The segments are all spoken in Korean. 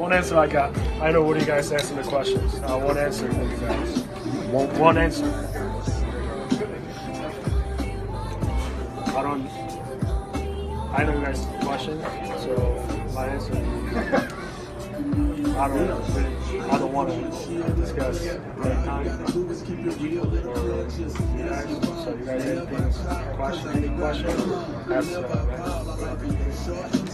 One answer I got. I know what you guys asking the questions. Uh, one answer for you guys. One, one answer. I don't. I know you guys questions, so my answer. I don't, I don't want to discuss that time. So you guys have things, question, any questions? That's, uh,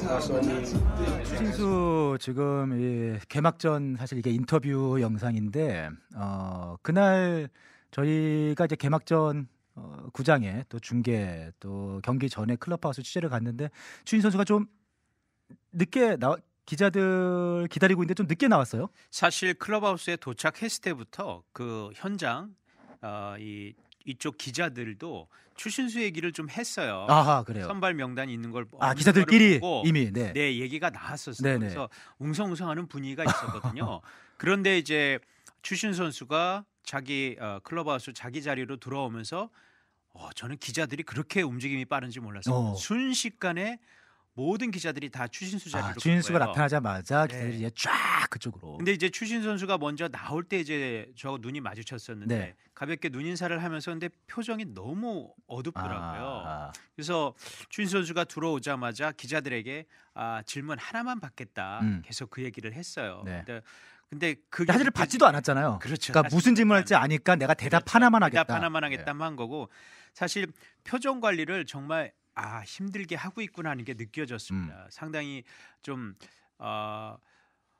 that's what I mean. 신수 지금 이 개막전 사실 이게 인터뷰 영상인데 어, 그날 저희가 이제 개막전 어, 구장에 또 중계 또 경기 전에 클럽하우스 취재를 갔는데 추인 선수가 좀 늦게 나 기자들 기다리고 있는데 좀 늦게 나왔어요. 사실 클럽하우스에 도착했을 때부터 그 현장 어, 이 이쪽 기자들도 추신수 얘기를 좀 했어요. 아 그래요. 선발 명단이 있는 걸아 기자들끼리 이미 네. 네 얘기가 나왔었어요. 네네. 그래서 웅성웅성하는 분위기가 있었거든요. 그런데 이제 추신 선수가 자기 어, 클럽하우스 자기 자리로 돌아오면서 어, 저는 기자들이 그렇게 움직임이 빠른지 몰랐어요. 어. 순식간에 모든 기자들이 다 추신수 아, 자리로 아, 추신수가 나타나자마자 네. 기자들이 네. 쫙 그쪽으로. 근데 이제 추신 선수가 먼저 나올 때 이제 저 눈이 마주쳤었는데 네. 가볍게 눈 인사를 하면서 근데 표정이 너무 어둡더라고요. 아. 그래서 추신 선수가 들어오자마자 기자들에게 아, 질문 하나만 받겠다 음. 계속 그 얘기를 했어요. 네. 근데 근데 그게 사실을 받지도 않았잖아요. 그렇죠. 그러니까 무슨 질문할지 아니까 내가 대답 그렇죠. 하나만 하겠다. 대답 하나만 하겠다만 한 거고 사실 표정 관리를 정말 아 힘들게 하고 있구나 하는 게 느껴졌습니다. 음. 상당히 좀 어,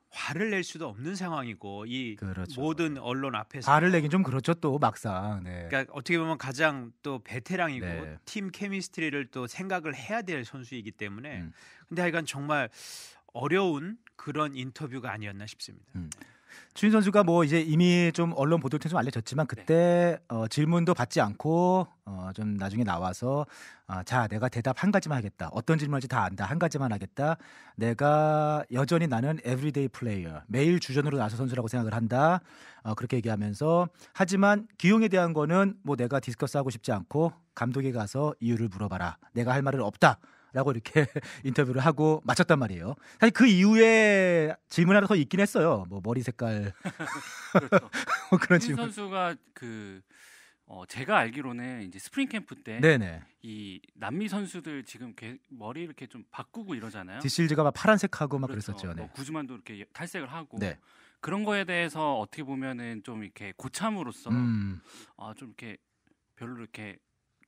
화를 낼 수도 없는 상황이고 이 그렇죠. 모든 언론 앞에서 화를 내긴 좀 그렇죠 또 막상. 네. 그러니까 어떻게 보면 가장 또 베테랑이고 네. 팀 케미스트리를 또 생각을 해야 될 선수이기 때문에 음. 근데 하여간 정말 어려운 그런 인터뷰가 아니었나 싶습니다. 음. 추인 선수가 뭐 이제 이미 좀 언론 보도를 통해서 알려졌지만 그때 네. 어, 질문도 받지 않고 어, 좀 나중에 나와서 아, 자 내가 대답 한 가지만 하겠다. 어떤 질문인지 다 안다. 한 가지만 하겠다. 내가 여전히 나는 에브리데이 플레이어 매일 주전으로 나서 선수라고 생각을 한다. 어, 그렇게 얘기하면서 하지만 기용에 대한 거는 뭐 내가 디스커스 하고 싶지 않고 감독에 가서 이유를 물어봐라. 내가 할 말은 없다. 라고 이렇게 인터뷰를 하고 마쳤단 말이에요. 사실 그 이후에 질문 하나 더 있긴 했어요. 뭐 머리 색깔 그렇죠. 뭐 그런 질문. 선수가 그 어, 제가 알기로는 이제 스프링 캠프 때 이 남미 선수들 지금 개, 머리 이렇게 좀 바꾸고 이러잖아요. 디실즈가 막 파란색하고 막 그렇죠. 그랬었죠. 네. 뭐 구즈만도 이렇게 탈색을 하고 네. 그런 거에 대해서 어떻게 보면은 좀 이렇게 고참으로서 음. 어, 좀 이렇게 별로 이렇게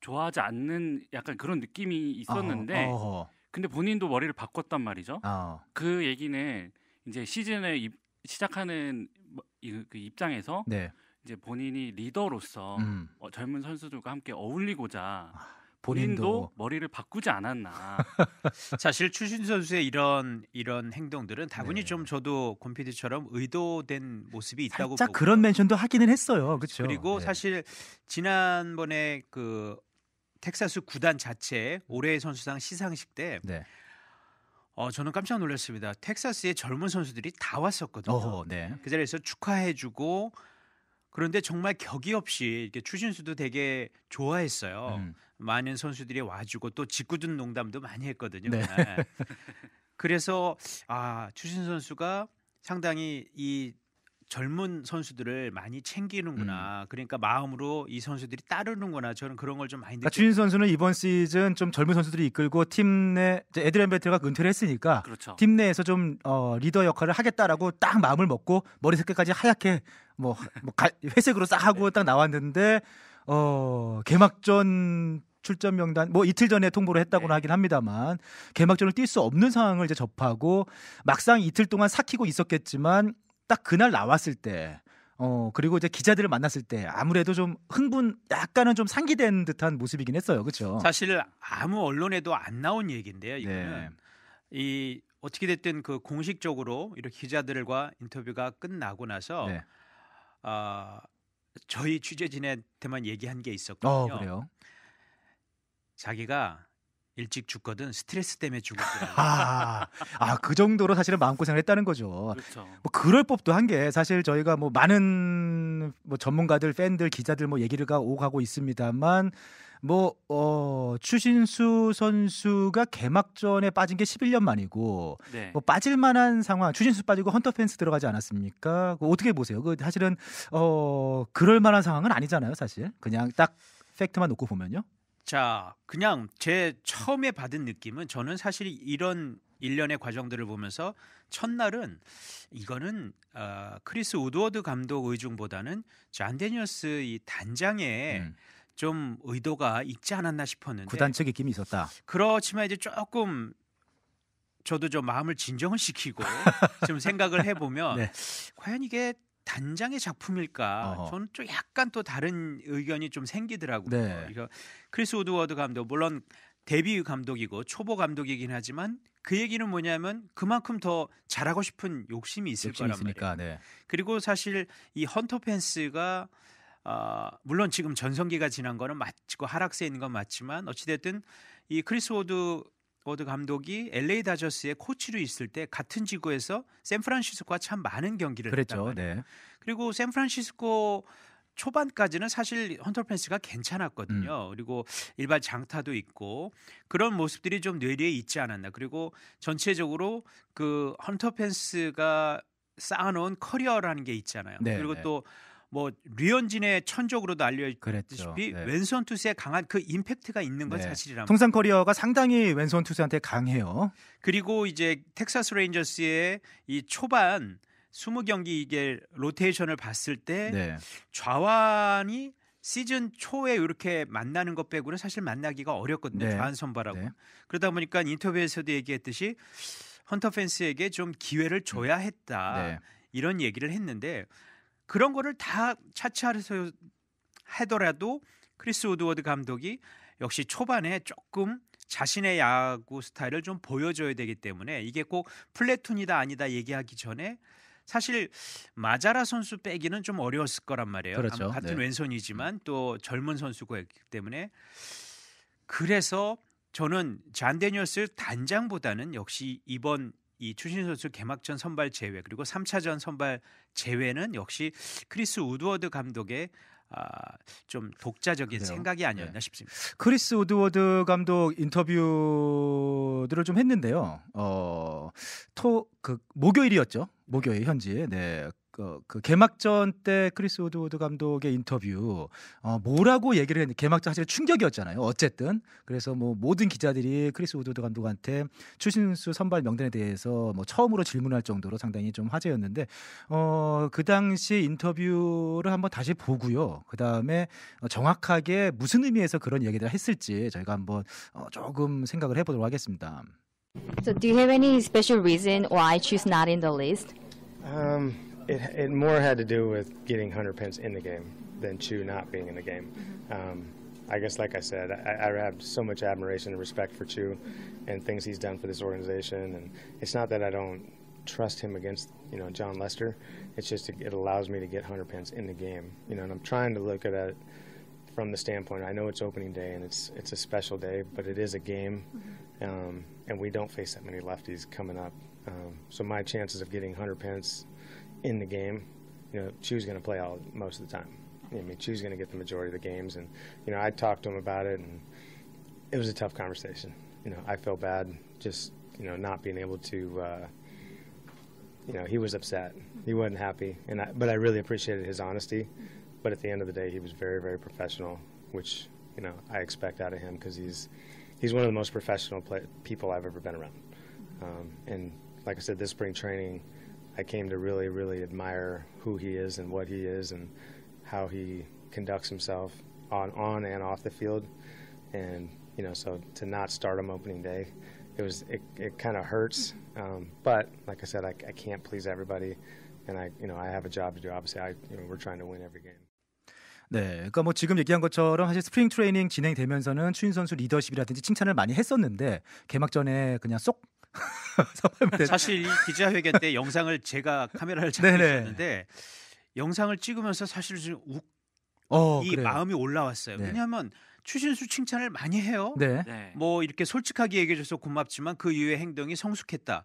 좋아하지 않는 약간 그런 느낌이 있었는데 어허, 어허. 근데 본인도 머리를 바꿨단 말이죠. 어허. 그 얘기는 이제 시즌에 입, 시작하는 뭐, 이, 그 입장에서 네. 이제 본인이 리더로서 음. 어, 젊은 선수들과 함께 어울리고자 아, 본인도, 본인도 머리를 바꾸지 않았나. 사실 출신 선수의 이런 이런 행동들은 다분히 네. 좀 저도 곰피디처럼 의도된 모습이 있다고 살짝 보고. 그런 멘션도 하기는 했어요. 그렇죠. 그리고 네. 사실 지난번에 그 텍사스 구단 자체 올해의 선수상 시상식 때 네. 어, 저는 깜짝 놀랐습니다. 텍사스의 젊은 선수들이 다 왔었거든요. 어허, 네. 그 자리에서 축하해주고 그런데 정말 격이 없이 이렇게 추신수도 되게 좋아했어요. 음. 많은 선수들이 와주고 또 짓궂은 농담도 많이 했거든요. 네. 그래서 아 추신 선수가 상당히 이 젊은 선수들을 많이 챙기는구나. 음. 그러니까 마음으로 이 선수들이 따르는구나. 저는 그런 걸 좀 많이 느껴요. 그러니까 주인 선수는 이번 시즌 좀 젊은 선수들이 이끌고 팀내에드리 베트가 은퇴를 했으니까 그렇죠. 팀 내에서 좀 어, 리더 역할을 하겠다라고 딱 마음을 먹고 머리 색깔까지 하얗게 뭐, 뭐 가, 회색으로 싹 하고 네. 딱 나왔는데 어, 개막전 출전 명단 뭐 이틀 전에 통보를 했다고는 네. 하긴 합니다만 개막전을 뛸 수 없는 상황을 이제 접하고 막상 이틀 동안 삭히고 있었겠지만 딱 그날 나왔을 때 어, 그리고 이제 기자들을 만났을 때 아무래도 좀 흥분 약간은 좀 상기된 듯한 모습이긴 했어요. 그렇죠? 사실 아무 언론에도 안 나온 얘기인데요. 네. 이거는 네. 이 어떻게 됐든 그 공식적으로 이렇게 기자들과 인터뷰가 끝나고 나서 네. 어, 저희 취재진한테만 얘기한 게 어, 있었거든요. 어, 자기가 일찍 죽거든 스트레스 때문에 죽었더라. 아, 아, 그 정도로 사실은 마음고생을 했다는 거죠. 그렇죠. 뭐 그럴 법도 한 게 사실 저희가 뭐 많은 뭐 전문가들, 팬들, 기자들 뭐 얘기를 가오 가고 있습니다만 뭐 어, 추신수 선수가 개막전에 빠진 게 11년 만이고 네. 뭐 빠질 만한 상황 추신수 빠지고 헌터 펜스 들어가지 않았습니까? 그 어떻게 보세요? 그 사실은 어 그럴 만한 상황은 아니잖아요, 사실. 그냥 딱 팩트만 놓고 보면요. 자, 그냥 제 처음에 받은 느낌은 저는 사실 이런 일련의 과정들을 보면서 첫날은 이거는 어, 크리스 우드워드 감독 의중보다는 잔 데니얼스 이 단장의 음. 좀 의도가 있지 않았나 싶었는데 구단적인 김이 있었다. 그렇지만 이제 조금 저도 좀 마음을 진정을 시키고 좀 생각을 해보면 네. 과연 이게 단장의 작품일까? 어허. 저는 좀 약간 또 다른 의견이 좀 생기더라고요. 네. 그래서 크리스 우드워드 감독 물론 데뷔 감독이고 초보 감독이긴 하지만 그 얘기는 뭐냐면 그만큼 더 잘하고 싶은 욕심이 있을 욕심이 거란 있으니까, 말이에요. 네. 그리고 사실 이 헌터 펜스가 어, 물론 지금 전성기가 지난 거는 맞고 하락세에 있는 건 맞지만 어찌됐든 이 크리스 워드 락드 감독이 LA 다저스의 코치로 있을 때 같은 지구에서 샌프란시스코와 참 많은 경기를 그랬죠. 네. 그리고 샌프란시스코 초반까지는 사실 헌터 펜스가 괜찮았거든요. 음. 그리고 일반 장타도 있고 그런 모습들이 좀 뇌리에 있지 않았나. 그리고 전체적으로 그 헌터 펜스가 쌓아놓은 커리어라는 게 있잖아요. 네, 그리고 네. 또뭐 류현진의 천적으로도 알려졌듯이 네. 왼손 투수에 강한 그 임팩트가 있는 건 네. 사실이라니다 통산 커리어가 상당히 왼손 투수한테 강해요. 그리고 이제 텍사스 레인저스의 이 초반 20경기 이게 로테이션을 봤을 때 네. 좌완이 시즌 초에 이렇게 만나는 것 빼고는 사실 만나기가 어렵거든요. 네. 좌완 선발하고. 네. 그러다 보니까 인터뷰에서도 얘기했듯이 헌터 펜스에게 좀 기회를 줘야 했다. 네. 이런 얘기를 했는데 그런 거를 다차치하려서 하더라도 크리스 우드워드 감독이 역시 초반에 조금 자신의 야구 스타일을 좀 보여줘야 되기 때문에 이게 꼭 플래툰이다 아니다 얘기하기 전에 사실 마자라 선수 빼기는 좀 어려웠을 거란 말이에요. 그렇죠. 같은 네. 왼손이지만 또 젊은 선수고 했기 때문에 그래서 저는 잔데니얼스 단장보다는 역시 이번 이 추신 선수 개막전 선발 제외 그리고 3차전 선발 제외는 역시 크리스 우드워드 감독의 아, 좀 독자적인 그래요. 생각이 네. 아니었나 네. 싶습니다. 크리스 우드워드 감독 인터뷰들을 좀 했는데요. 어, 토, 그, 목요일이었죠. 목요일 현지. 네. 그, 그, 개막전 때 크리스 우드워드 감독의 인터뷰 어, 뭐라고 얘기를 했는데 개막전 사실 충격이었잖아요. 어쨌든 그래서 뭐 모든 기자들이 크리스 우드워드 감독한테 추신수 선발 명단에 대해서 뭐 처음으로 질문할 정도로 상당히 좀 화제였는데 어, 그 당시 인터뷰를 한번 다시 보고요. 그 다음에 정확하게 무슨 의미에서 그런 얘기를 했을지 저희가 한번 어, 조금 생각을 해보도록 하겠습니다. So, do you have any special reason why choose not in the list? Um... it, it more had to do with getting Hunter Pence in the game than Chu not being in the game. Mm-hmm. Um, I guess, like I said, I, I, have so much admiration and respect for Chu and things he's done for this organization. And it's not that I don't trust him against, you know, John Lester. It's just it allows me to get Hunter Pence in the game, you know. And I'm trying to look at it from the standpoint. I know it's opening day and it's it's a special day, but it is a game, mm-hmm. um, and we don't face that many lefties coming up. Um, so my chances of getting Hunter Pence in the game, you know, she was going to play all most of the time. I mean, she was going to get the majority of the games, and you know, I talked to him about it, and it was a tough conversation. You know, I felt bad just you know not being able to. Uh, you know, he was upset. He wasn't happy, and I, but I really appreciated his honesty. But at the end of the day, he was very, very professional, which you know I expect out of him because he's he's one of the most professional people I've ever been around. Um, and like I said, this spring training I came to really, really admire who he is and what he is and how he conducts himself on, on and off the field. And, you know, so to not start him opening day, it was, it, it kind of hurts. Um, but like I said, I, I can't please everybody. And I, you know, I have a job to do. Obviously, I, you know, we're trying to win every game. 네, 그러니까 뭐 지금 얘기한 것처럼 사실 스프링 트레이닝 진행되면서는 추인 선수 리더십이라든지 칭찬을 많이 했었는데 개막전에 그냥 쏙 사실 이 기자회견 때 영상을 제가 카메라를 잡고 네었는데 영상을 찍으면서 사실 좀 우, 어, 이 그래요. 마음이 올라왔어요. 네. 왜냐하면 추신수 칭찬을 많이 해요. 네. 네. 뭐 이렇게 솔직하게 얘기해줘서 고맙지만 그 이후의 행동이 성숙했다.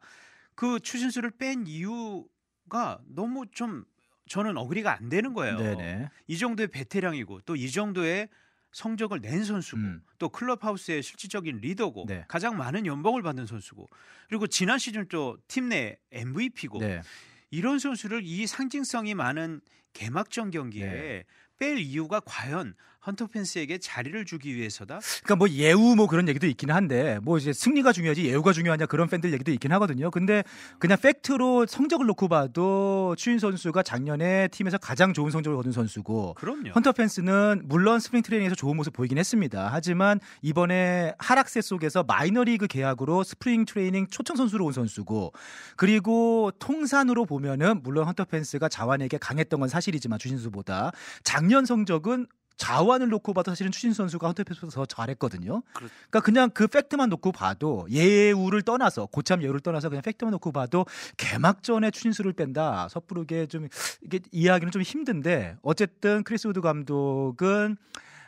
그 추신수를 뺀 이유가 너무 좀 저는 어그리가 안 되는 거예요. 네네. 이 정도의 베테랑이고 또 이 정도의 성적을 낸 선수고 음. 또 클럽하우스의 실질적인 리더고 네. 가장 많은 연봉을 받는 선수고 그리고 지난 시즌 또 팀 내 MVP고 네. 이런 선수를 이 상징성이 많은 개막전 경기에 네. 뺄 이유가 과연 헌터 펜스에게 자리를 주기 위해서다. 그러니까 뭐 예우 뭐 그런 얘기도 있긴 한데 뭐 이제 승리가 중요하지 예우가 중요하냐 그런 팬들 얘기도 있긴 하거든요. 근데 그냥 팩트로 성적을 놓고 봐도 추인 선수가 작년에 팀에서 가장 좋은 성적을 거둔 선수고 그럼요. 헌터 펜스는 물론 스프링 트레이닝에서 좋은 모습 보이긴 했습니다. 하지만 이번에 하락세 속에서 마이너리그 계약으로 스프링 트레이닝 초청 선수로 온 선수고 그리고 통산으로 보면은 물론 헌터 펜스가 자완에게 강했던 건 사실이지만 추신수보다 작년 성적은 좌완을 놓고 봐도 사실은 추진 선수가 헌터패스보다 더 잘했거든요. 그렇... 그러니까 그냥 그 팩트만 놓고 봐도 예우를 떠나서 고참 예우를 떠나서 그냥 팩트만 놓고 봐도 개막전에 추진수를 뺀다 섣부르게 좀 이게 이해하기는 좀 힘든데 어쨌든 크리스 우드 감독은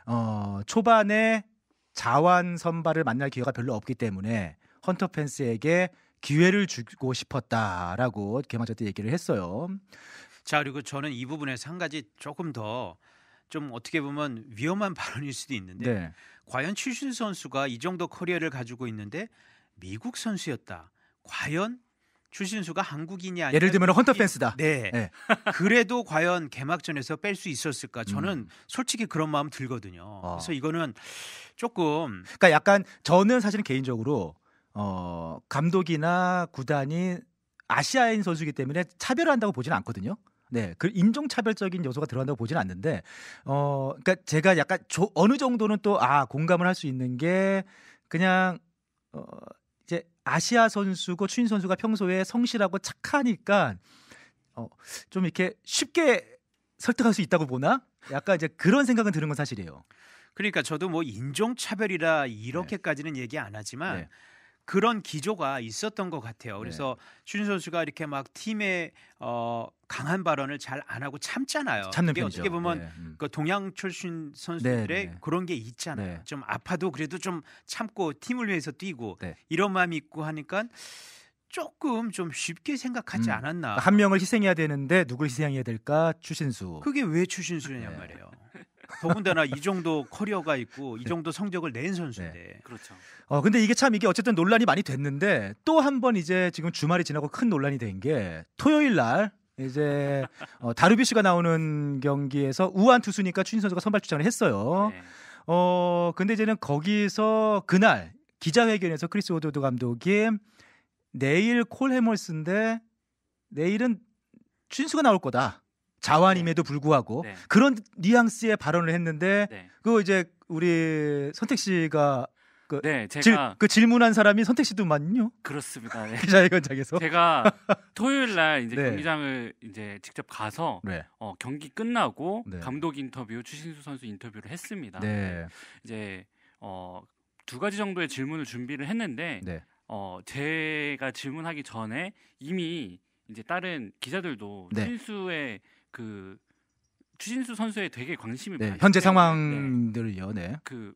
어 초반에 좌완 선발을 만날 기회가 별로 없기 때문에 헌터 펜스에게 기회를 주고 싶었다라고 개막전 때 얘기를 했어요. 자 그리고 저는 이 부분에서 한 가지 조금 더좀 어떻게 보면 위험한 발언일 수도 있는데 네. 과연 출신 선수가 이 정도 커리어를 가지고 있는데 미국 선수였다. 과연 출신수가 한국인이 아니라 예를 들면 헌터 펜스다. 네. 네. 그래도 과연 개막전에서 뺄 수 있었을까? 저는 음. 솔직히 그런 마음 들거든요. 어. 그래서 이거는 조금 그러니까 약간 저는 사실 개인적으로 어 감독이나 구단이 아시아인 선수기 이 때문에 차별한다고 보지는 않거든요. 네, 그 인종차별적인 요소가 들어간다고 보지는 않는데, 어, 그러니까 제가 약간 조, 어느 정도는 또 아 공감을 할 수 있는 게 그냥 어, 이제 아시아 선수고 추인 선수가 평소에 성실하고 착하니까 어, 좀 이렇게 쉽게 설득할 수 있다고 보나? 약간 이제 그런 생각은 드는 건 사실이에요. 그러니까 저도 뭐 인종차별이라 네. 이렇게까지는 네. 얘기 안 하지만. 네. 그런 기조가 있었던 것 같아요. 네. 그래서 네. 추진 선수가 이렇게 막 팀의 어, 강한 발언을 잘 안 하고 참잖아요. 참는 게 어떻게 보면 네. 음. 그 동양 출신 선수들의 네, 네, 그런 게 있잖아요. 네. 좀 아파도 그래도 좀 참고 팀을 위해서 뛰고 이런 마음이 있고 하니까 조금 좀 쉽게 생각하지 음. 않았나. 그러니까 한 명을 희생해야 되는데 누굴 희생해야 될까? 추신수. 그게 왜 추신수냐 말이에요. 더군다나 이 정도 커리어가 있고 이 네. 정도 성적을 낸 선수인데. 네. 그렇죠. 어 근데 이게 참 이게 어쨌든 논란이 많이 됐는데 또 한 번 이제 지금 주말이 지나고 큰 논란이 된 게 토요일 날 이제 어, 다루비쉬가 나오는 경기에서 우한 투수니까 추진 선수가 선발 출전을 했어요. 네. 어 근데 이제는 거기서 그날 기자회견에서 크리스 오도드 감독이 내일 콜 해멀스인데 내일은 춘수가 나올 거다. 자완임에도 불구하고 네. 그런 뉘앙스의 발언을 했는데 네. 그 이제 우리 선택 씨가 그, 네, 제가 질, 그 질문한 사람이 선택 씨도만요. 그렇습니다. 네. 기자의 그 현장에서 제가 토요일 날 이제 네. 경기장을 이제 직접 가서 네. 어, 경기 끝나고 네. 감독 인터뷰, 추신수 선수 인터뷰를 했습니다. 네. 네. 이제 어, 두 가지 정도의 질문을 준비를 했는데 어, 제가 질문하기 전에 이미 이제 다른 기자들도 네. 추신수의 그 추신수 선수에 되게 관심이 네, 많아요. 현재 네. 상황들을요. 네. 그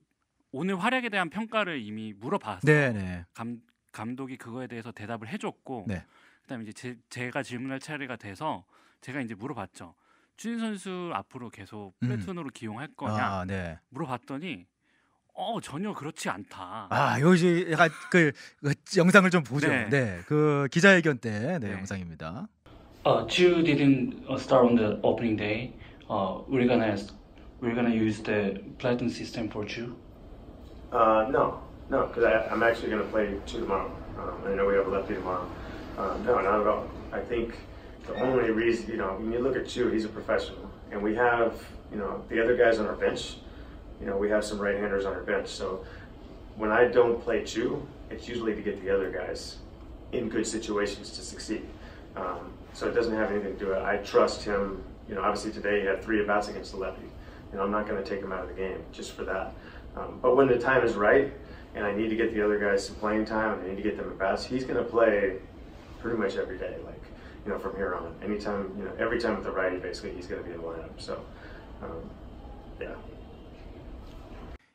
오늘 활약에 대한 평가를 이미 물어봤어요. 네, 네. 감 감독이 그거에 대해서 대답을 해줬고 네. 그다음에 이제 제, 제가 질문할 차례가 돼서 제가 이제 물어봤죠. 추진 선수 앞으로 계속 음. 플래툰으로 음. 기용할 거냐 아, 네. 물어봤더니 어 전혀 그렇지 않다. 아 요지 약간 아, 그, 그 영상을 좀 보죠. 네, 네. 그 기자회견 때 네, 네. 영상입니다. Uh, Jew didn't start on the opening day. Uh, we're gonna we're gonna use the platinum system for Jew. Uh, no, no, because I'm actually gonna play two tomorrow. Um, I know we have a lefty tomorrow. Uh, no, not at all. I think the only reason, you know, when you look at Chu, he's a professional, and we have, you know, the other guys on our bench. You know, we have some right-handers on our bench. So when I don't play Chu, it's usually to get the other guys in good situations to succeed. Um, so it doesn't have anything to do with it. I trust him. You know, obviously today he had three at-bats against the lefty. You know, I'm not going to take him out of the game just for that. Um, but when the time is right and I need to get the other guys some playing time and I need to get them at-bats, he's going to play pretty much every day, like, you know, from here on. Anytime, you know, every time with the righty, basically, he's going to be in the lineup. So, um, yeah.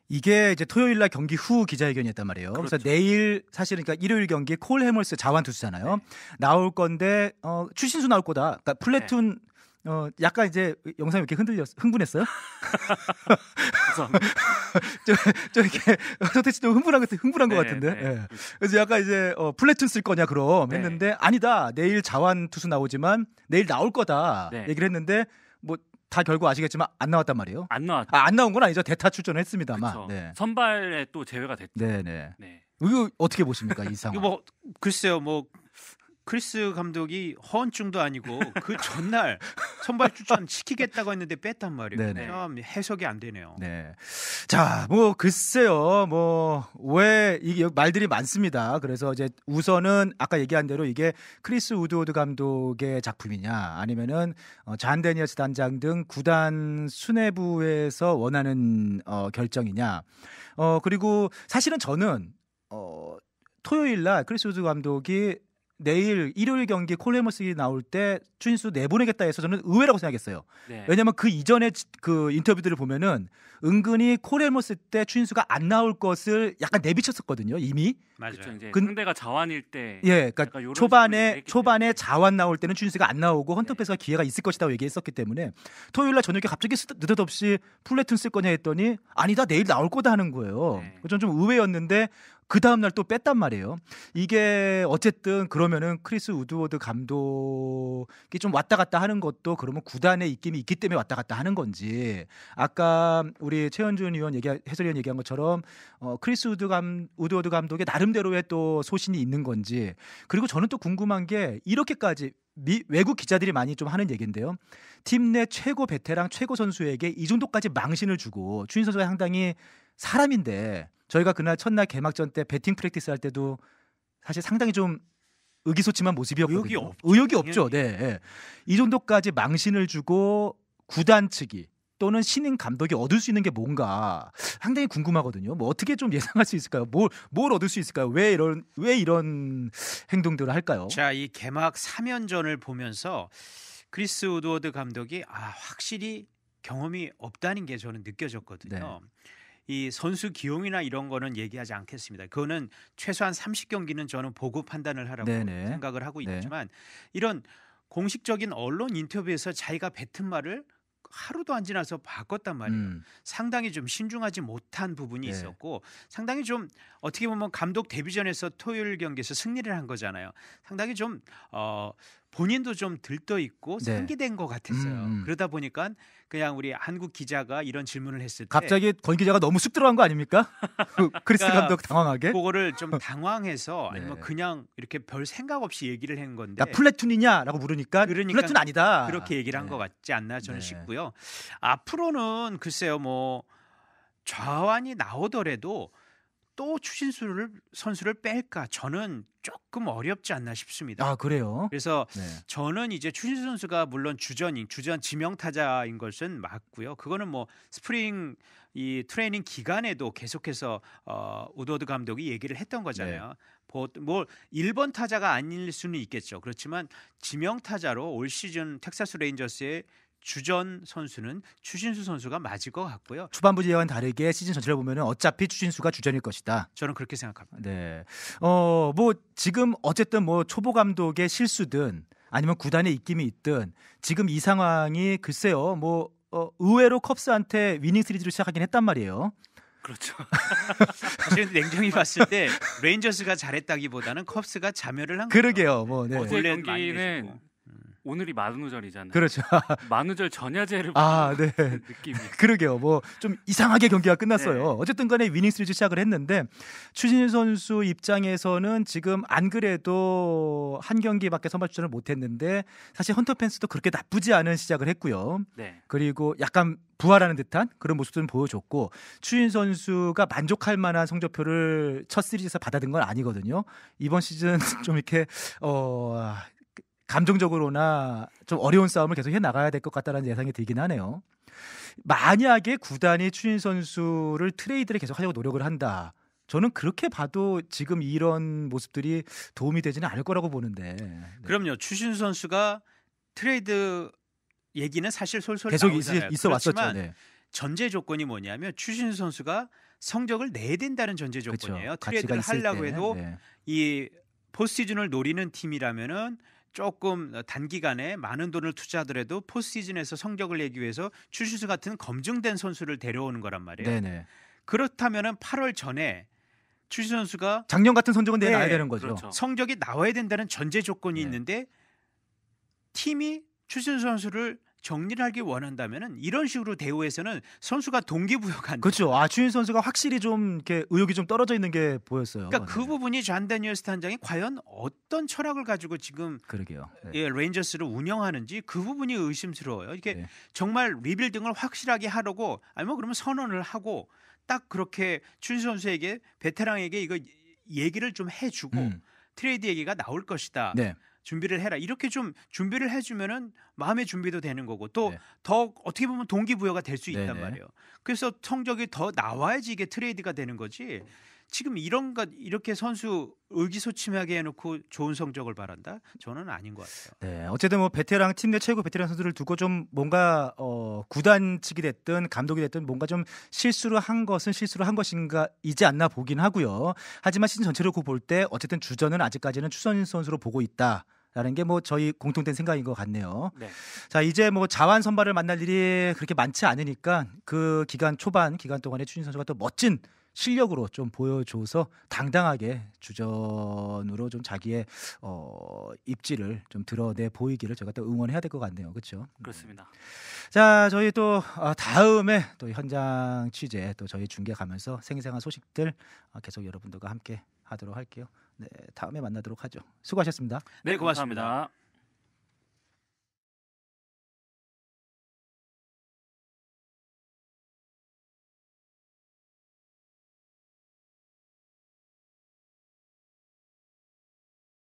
이게 이제 토요일 날 경기 후 기자회견이었단 말이에요. 그렇죠. 그래서 내일 사실은 그러니까 일요일 경기 콜 해멀스 자완투수잖아요. 네. 나올 건데 어 추신수 나올 거다. 그러니까 플래툰 네. 어 약간 이제 영상이 이렇게 흔들렸 흥분했어요. 저저 이렇게 서태지도 흥분한 것 흥분한 네, 같은데. 네. 예. 그래서 약간 이제 어 플래툰 쓸 거냐 그럼 네. 했는데 아니다. 내일 자완 투수 나오지만 내일 나올 거다 네. 얘기를 했는데 뭐다 결국 아시겠지만 안 나왔단 말이에요. 안 나왔. 아, 안 나온 건 아니죠. 대타 출전했습니다만. 을 네. 선발에 또 제외가 됐죠. 네네. 네. 네. 이거 어떻게 보십니까 이상? 이뭐 글쎄요 뭐 크리스 감독이 허언증도 아니고 그 전날 선발 추천 시키겠다고 했는데 뺐단 말이에요. 네 해석이 안 되네요. 네. 자, 뭐 글쎄요. 뭐 왜 이게 말들이 많습니다. 그래서 이제 우선은 아까 얘기한 대로 이게 크리스 우드워드 감독의 작품이냐 아니면은 어, 잔 데니어스 단장 등 구단 수뇌부에서 원하는 어, 결정이냐. 어 그리고 사실은 저는 어 토요일 날 크리스 우드 감독이 내일 일요일 경기 콜레모스이 나올 때 추신수 내보내겠다 해서 저는 의외라고 생각했어요. 네. 왜냐하면 그 이전에 그 인터뷰들을 보면은 은근히 콜레모스때 추신수가 안 나올 것을 약간 내비쳤었거든요. 이미 맞아요. 근, 상대가 자완일 때 예, 그러니까 초반에 초반에 자완 나올 때는 추신수가 안 나오고 네. 헌터패스가 네. 기회가 있을 것이다고 얘기했었기 때문에 토요일 날 저녁에 갑자기 느닷없이 플래툰 쓸 거냐 했더니 아니다 내일 나올 거다 하는 거예요. 네. 저는 좀 의외였는데 그 다음날 또 뺐단 말이에요. 이게 어쨌든 그러면은 크리스 우드워드 감독이 좀 왔다 갔다 하는 것도 그러면 구단의 입김이 있기 때문에 왔다 갔다 하는 건지 아까 우리 최현준 의원 얘기 해설위원 얘기한 것처럼 어, 크리스 우드 감 우드워드 감독의 나름대로의 또 소신이 있는 건지 그리고 저는 또 궁금한 게 이렇게까지 미, 외국 기자들이 많이 좀 하는 얘기인데요. 팀 내 최고 베테랑 최고 선수에게 이 정도까지 망신을 주고 추인 선수가 상당히 사람인데 저희가 그날 첫날 개막전 때 배팅 프랙티스 할 때도 사실 상당히 좀 의기소침한 모습이었거든요. 의욕이, 없죠. 의욕이 없죠. 네. 예. 이 정도까지 망신을 주고 구단 측이 또는 신인 감독이 얻을 수 있는 게 뭔가 상당히 궁금하거든요. 뭐 어떻게 좀 예상할 수 있을까요? 뭘, 뭘 얻을 수 있을까요? 왜 이런 왜 이런 행동들을 할까요? 자, 이 개막 3연전을 보면서 크리스 우드워드 감독이 아, 확실히 경험이 없다는 게 저는 느껴졌거든요. 네. 이 선수 기용이나 이런 거는 얘기하지 않겠습니다. 그거는 최소한 30경기는 저는 보고 판단을 하라고 네네. 생각을 하고 네. 있지만 네. 이런 공식적인 언론 인터뷰에서 자기가 뱉은 말을 하루도 안 지나서 바꿨단 말이에요. 음. 상당히 좀 신중하지 못한 부분이 네. 있었고 상당히 좀 어떻게 보면 감독 데뷔전에서 토요일 경기에서 승리를 한 거잖아요. 상당히 좀 어, 본인도 좀 들떠 있고 네. 상기된 것 같았어요. 음, 음. 그러다 보니까 그냥 우리 한국 기자가 이런 질문을 했을 때 갑자기 권 기자가 너무 쑥 들어간 거 아닙니까? 그 그러니까 감독 당황하게 그거를 좀 당황해서 네. 아니면 그냥 이렇게 별 생각 없이 얘기를 한 건데 나 플래툰이냐라고 물으니까 그러니까 플래툰 아니다 그렇게 얘기를 한것 네. 같지 않나 저는 네. 싶고요. 앞으로는 글쎄요 뭐 좌완이 나오더라도 또 추신수를 선수를 뺄까 저는 조금 어렵지 않나 싶습니다. 아 그래요? 그래서 네. 저는 이제 추신수 선수가 물론 주전인 주전 지명 타자인 것은 맞고요. 그거는 뭐 스프링 이 트레이닝 기간에도 계속해서 어 우드워드 감독이 얘기를 했던 거잖아요. 네. 뭐 1번 타자가 아닐 수는 있겠죠. 그렇지만 지명 타자로 올 시즌 텍사스 레인저스의 주전 선수는 추신수 선수가 맞을 것 같고요. 초반부 예와는 다르게 시즌 전체를 보면 어차피 추신수가 주전일 것이다. 저는 그렇게 생각합니다. 네. 어, 뭐 지금 어쨌든 뭐 초보 감독의 실수든 아니면 구단의 입김이 있든 지금 이 상황이 글쎄요. 뭐 어, 의외로 컵스한테 위닝 시리즈로 시작하긴 했단 말이에요. 그렇죠. 사실 냉정히 봤을 때 레인저스가 잘했다기보다는 컵스가 자멸을 한 거예요. 그러게요. 뭐 네. 어제 경기는 오늘이 만우절이잖아요. 그렇죠. 만우절 전야제를 아, 네. 그 느낌이. 그러게요. 뭐 좀 이상하게 경기가 끝났어요. 네. 어쨌든 간에 위닝 시리즈 시작을 했는데 추진일 선수 입장에서는 지금 안 그래도 한 경기밖에 선발 출전을 못 했는데 사실 헌터 펜스도 그렇게 나쁘지 않은 시작을 했고요. 네. 그리고 약간 부활하는 듯한 그런 모습을 보여줬고 추인 선수가 만족할 만한 성적표를 첫 시리즈에서 받아든 건 아니거든요. 이번 시즌 좀 이렇게 어 감정적으로나 좀 어려운 싸움을 계속 해 나가야 될 것 같다라는 예상이 들긴 하네요. 만약에 구단이 추진 선수를 트레이드를 계속 하려고 노력을 한다. 저는 그렇게 봐도 지금 이런 모습들이 도움이 되지는 않을 거라고 보는데. 네. 그럼요. 추신 선수가 트레이드 얘기는 사실 솔솔 계속 나오잖아요. 있어, 왔었죠. 네. 전제 조건이 뭐냐면 추신 선수가 성적을 내야 된다는 전제 조건이에요. 그렇죠. 트레이드를 하려고 때. 해도 네. 이 포스트즌을 노리는 팀이라면은 조금 단기간에 많은 돈을 투자하더라도 포스시즌에서 성적을 내기 위해서 추신수 같은 검증된 선수를 데려오는 거란 말이에요. 네네. 그렇다면은 8월 전에 추신 선수가 작년 같은 성적은 내놔야 네, 되는 거죠. 그렇죠. 성적이 나와야 된다는 전제 조건이 네. 있는데 팀이 추신 선수를 정리를 하기 원한다면은 이런 식으로 대우에서는 선수가 동기부여가 안 그렇죠. 아 주인 선수가 확실히 좀 이렇게 의욕이 좀 떨어져 있는 게 보였어요. 그러니까 네. 그 부분이 잔다니얼스 단장이 과연 어떤 철학을 가지고 지금 그러게요. 네. 예, 레인저스를 운영하는지 그 부분이 의심스러워요. 이게 네. 정말 리빌딩을 확실하게 하려고 아니면 뭐 그러면 선언을 하고 딱 그렇게 추진 선수에게 베테랑에게 이거 얘기를 좀 해주고 음. 트레이드 얘기가 나올 것이다. 네. 준비를 해라 이렇게 좀 준비를 해주면은 마음의 준비도 되는 거고 또더 네. 어떻게 보면 동기부여가 될 수 있단 네네. 말이에요. 그래서 성적이 더 나와야지 이게 트레이드가 되는 거지. 지금 이런 것 이렇게 선수 의기소침하게 해놓고 좋은 성적을 바란다? 저는 아닌 것 같아요. 네, 어쨌든 뭐 베테랑 팀 내 최고 베테랑 선수를 두고 좀 뭔가 어, 구단 측이 됐든 감독이 됐든 뭔가 좀 실수를 한 것은 실수를 한 것인가 이지 않나 보긴 하고요. 하지만 시즌 전체를 볼때 어쨌든 주전은 아직까지는 추선 선수로 보고 있다. 라는 게 뭐 저희 공통된 생각인 것 같네요. 네. 자, 이제 뭐 자완 선발을 만날 일이 그렇게 많지 않으니까 그 기간 초반 기간 동안에 추진 선수가 또 멋진 실력으로 좀 보여줘서 당당하게 주전으로 좀 자기의 어, 입지를 좀 드러내 보이기를 제가 또 응원해야 될 것 같네요. 그렇죠? 그렇습니다. 자, 저희 또 어, 다음에 또 현장 취재 또 저희 중계 가면서 생생한 소식들 어, 계속 여러분들과 함께 하도록 할게요. 네, 다음에 만나도록 하죠. 수고하셨습니다. 네, 고맙습니다. 고맙습니다.